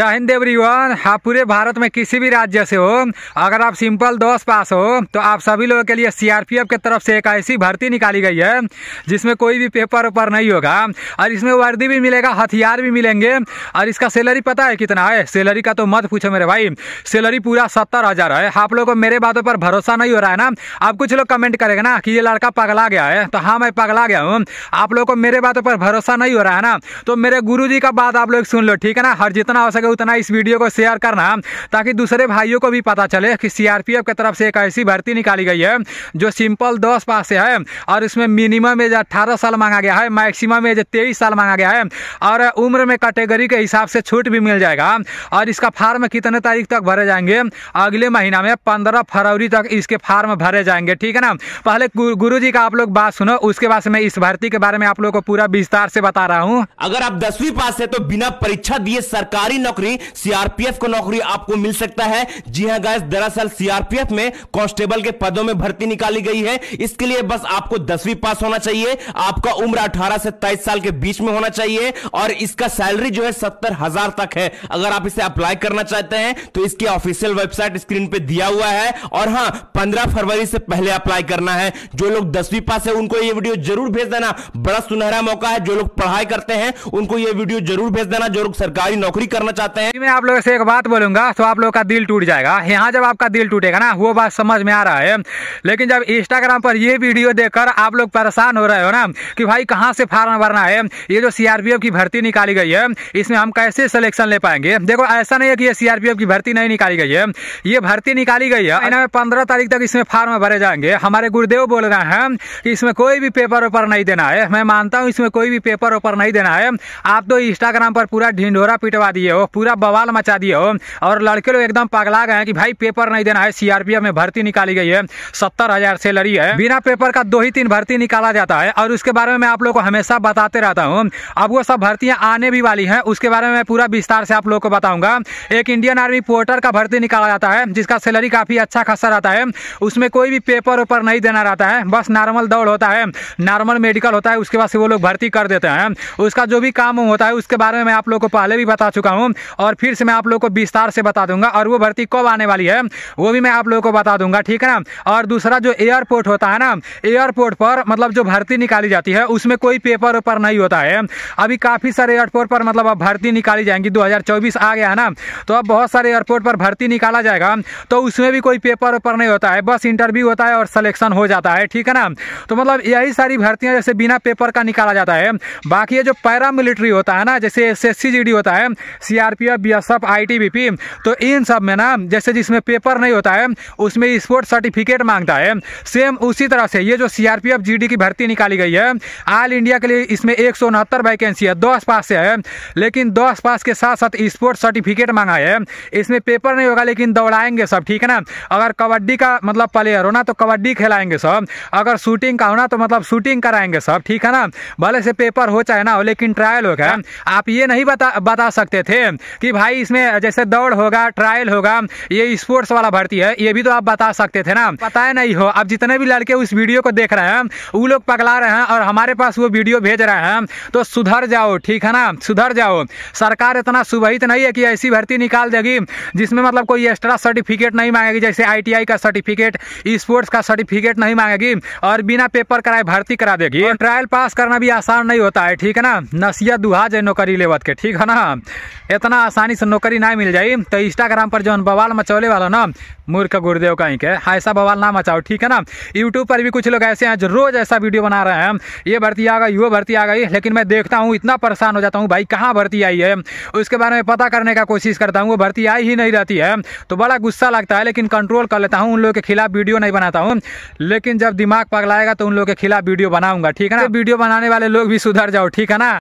जय हिंद एवरीवन आप हाँ, पूरे भारत में किसी भी राज्य से हो अगर आप सिंपल दोस्त पास हो तो आप सभी लोगों के लिए सीआरपीएफ के तरफ से एक ऐसी भर्ती निकाली गई है जिसमें कोई भी पेपर ऊपर नहीं होगा और इसमें वर्दी भी मिलेगा हथियार भी मिलेंगे और इसका सैलरी पता है कितना है सैलरी का तो मत पूछो मेरे भाई सैलरी पूरा सत्तर हज़ार है आप लोगों को मेरे बातों पर भरोसा नहीं हो रहा है ना आप कुछ लोग कमेंट करेंगे ना कि ये लड़का पगला गया है तो हाँ मैं पगला गया हूँ आप लोगों को मेरे बातों पर भरोसा नहीं हो रहा है ना तो मेरे गुरु का बात आप लोग सुन लो ठीक है ना हर जितना हो सके उतना इस वीडियो को शेयर करना ताकि दूसरे भाइयों को भी पता चले कि सीआरपीएफ की तरफ से एक ऐसी भर्ती निकाली गई है जो सिंपल दस पास से है और इसमें मिनिमम एज अट्ठारह साल मांगा गया है मैक्सिमम एज तेईस साल मांगा गया है और उम्र में कैटेगरी के हिसाब से छूट भी मिल जाएगा और इसका फार्म कितने तारीख तक भरे जाएंगे अगले महीना में पंद्रह फरवरी तक इसके फार्म भरे जाएंगे ठीक है ना पहले गुरु जी का आप लोग बात सुनो उसके बाद मैं इस भर्ती के बारे में आप लोगों को पूरा विस्तार से बता रहा हूँ अगर आप दसवीं पास है तो बिना परीक्षा दिए सरकारी नौकरी नौकरी सीआरपीएफ को नौकरी आपको मिल सकता है जी हाँ गाइस दरअसल सीआरपीएफ में कांस्टेबल के पदों में भर्ती निकाली गई है इसके लिए बस आपको दसवीं पास होना चाहिए आपका उम्र अठारह से तेईस साल के बीच में होना चाहिए और इसका सैलरी जो है सत्तर हजार तक है अगर आप इसे अप्लाई करना चाहते हैं तो इसकी ऑफिशियल वेबसाइट स्क्रीन पर दिया हुआ है और हाँ पंद्रह फरवरी से पहले अप्लाई करना है जो लोग दसवीं पास है उनको ये वीडियो जरूर भेज देना बड़ा सुनहरा मौका है जो लोग पढ़ाई करते हैं उनको ये वीडियो जरूर भेज देना जो लोग सरकारी नौकरी करना चाहते हैं मैं आप लोगों से एक बात बोलूंगा तो आप लोगों का दिल टूट जाएगा यहाँ जब आपका दिल टूटेगा ना वो बात समझ में आ रहा है लेकिन जब इंस्टाग्राम पर ये वीडियो देखकर आप लोग परेशान हो रहे हो ना कि भाई कहाँ से फार्म भरना है ये जो सीआरपीएफ की भर्ती निकाली गई है इसमें हम कैसे सिलेक्शन ले पाएंगे देखो ऐसा नहीं है कि ये सीआरपीएफ की भर्ती नहीं निकाली गई है ये भर्ती निकाली गई है इन्हें पंद्रह तारीख तक इसमें फार्म भरे जाएंगे हमारे गुरुदेव बोल रहे हैं कि इसमें कोई भी पेपर ओपर नहीं देना है मैं मानता हूँ इसमें कोई भी पेपर ओपर नहीं देना है आप तो इंस्टाग्राम पर पूरा ढिंढोरा पिटवा दिए हो पूरा बवाल मचा दिए हो और लड़के लोग एकदम पगला गए हैं कि भाई पेपर नहीं देना है सीआरपीएफ में भर्ती निकाली गई है सत्तर हजार सैलरी है बिना पेपर का दो ही तीन भर्ती निकाला जाता है और उसके बारे में मैं आप लोग को हमेशा बताते रहता हूँ अब वो सब भर्तियाँ आने भी वाली हैं उसके बारे में मैं पूरा विस्तार से आप लोग को बताऊंगा एक इंडियन आर्मी पोर्टर का भर्ती निकाला जाता है जिसका सैलरी काफ़ी अच्छा खासा रहता है उसमें कोई भी पेपर वेपर नहीं देना रहता है बस नॉर्मल दौड़ होता है नॉर्मल मेडिकल होता है उसके बाद से वो लोग भर्ती कर देते हैं उसका जो भी काम होता है उसके बारे में मैं आप लोग को पहले भी बता चुका हूँ और फिर से मैं आप लोग को विस्तार से बता दूंगा और वो भर्ती कब आने वाली है वो भी मैं आप लोगों को बता दूंगा ठीक है ना और दूसरा जो एयरपोर्ट होता है ना एयरपोर्ट पर मतलब जो भर्ती निकाली जाती है उसमें कोई पेपर वेपर नहीं होता है अभी काफ़ी सारे एयरपोर्ट पर मतलब अब भर्ती निकाली जाएंगी 2024 आ गया है ना तो अब बहुत सारे एयरपोर्ट पर भर्ती निकाला जाएगा तो उसमें भी कोई पेपर वेपर नहीं होता है बस इंटरव्यू होता है और सलेक्शन हो जाता है ठीक है ना तो मतलब यही सारी भर्तियां जैसे बिना पेपर का निकाला जाता है बाकी ये जो पैरामिलिट्री होता है ना जैसे एस एस होता है सी सीआरपीएफ बीएसएफ आईटीबीपी तो इन सब में ना जैसे जिसमें पेपर नहीं होता है उसमें स्पोर्ट सर्टिफिकेट मांगता है सेम उसी तरह से ये जो सीआरपीएफ जीडी की भर्ती निकाली गई है ऑल इंडिया के लिए इसमें एक वैकेंसी है दस पास से है लेकिन दस पास के साथ साथ स्पोर्ट सर्टिफिकेट मांगा है इसमें पेपर नहीं होगा लेकिन दौड़ाएंगे सब ठीक है ना अगर कबड्डी का मतलब प्लेयर होना तो कबड्डी खिलाएंगे सब अगर शूटिंग का होना तो मतलब शूटिंग कराएंगे सब ठीक है ना भले से पेपर हो चाहे ना हो लेकिन ट्रायल होगा आप ये नहीं बता बता सकते थे कि भाई इसमें जैसे दौड़ होगा ट्रायल होगा ये स्पोर्ट्स वाला भर्ती है ये भी तो आप बता सकते थे ना बताया नहीं हो अब जितने भी लड़के उस वीडियो को देख रहे हैं वो लोग पकड़ा रहे हैं और हमारे पास वो वीडियो भेज रहे हैं तो सुधर जाओ ठीक है ना सुधर जाओ सरकार इतना सुबहित नहीं है कि ऐसी भर्ती निकाल देगी जिसमें मतलब कोई एक्स्ट्रा सर्टिफिकेट नहीं मांगेगी जैसे आई का सर्टिफिकेट स्पोर्ट्स का सर्टिफिकेट नहीं मांगेगी और बिना पेपर कराए भर्ती करा देगी ट्रायल पास करना भी आसान नहीं होता है ठीक है ना नसीहत दुहा जय नौकरी लेवत के ठीक है ना इतना इतना आसानी से नौकरी ना मिल जाए तो इंस्टाग्राम पर जो बवाल मचौले वाला ना मूर्ख गुरुदेव कहीं के हाँ, ऐसा बवाल ना मचाओ ठीक है ना यूट्यूब पर भी कुछ लोग ऐसे हैं जो रोज ऐसा वीडियो बना रहे हैं ये भर्ती आ गई वो भर्ती आ गई लेकिन मैं देखता हूँ इतना परेशान हो जाता हूँ भाई कहाँ भर्ती आई है उसके बारे में पता करने का कोशिश करता हूँ वो भर्ती आई ही नहीं रहती है तो बड़ा गुस्सा लगता है लेकिन कंट्रोल कर लेता हूँ उन लोगों के खिलाफ वीडियो नहीं बनाता हूँ लेकिन जब दिमाग पगलाएगा तो उन लोगों के खिलाफ वीडियो बनाऊंगा ठीक है ना वीडियो बनाने वाले लोग भी सुधर जाओ ठीक है ना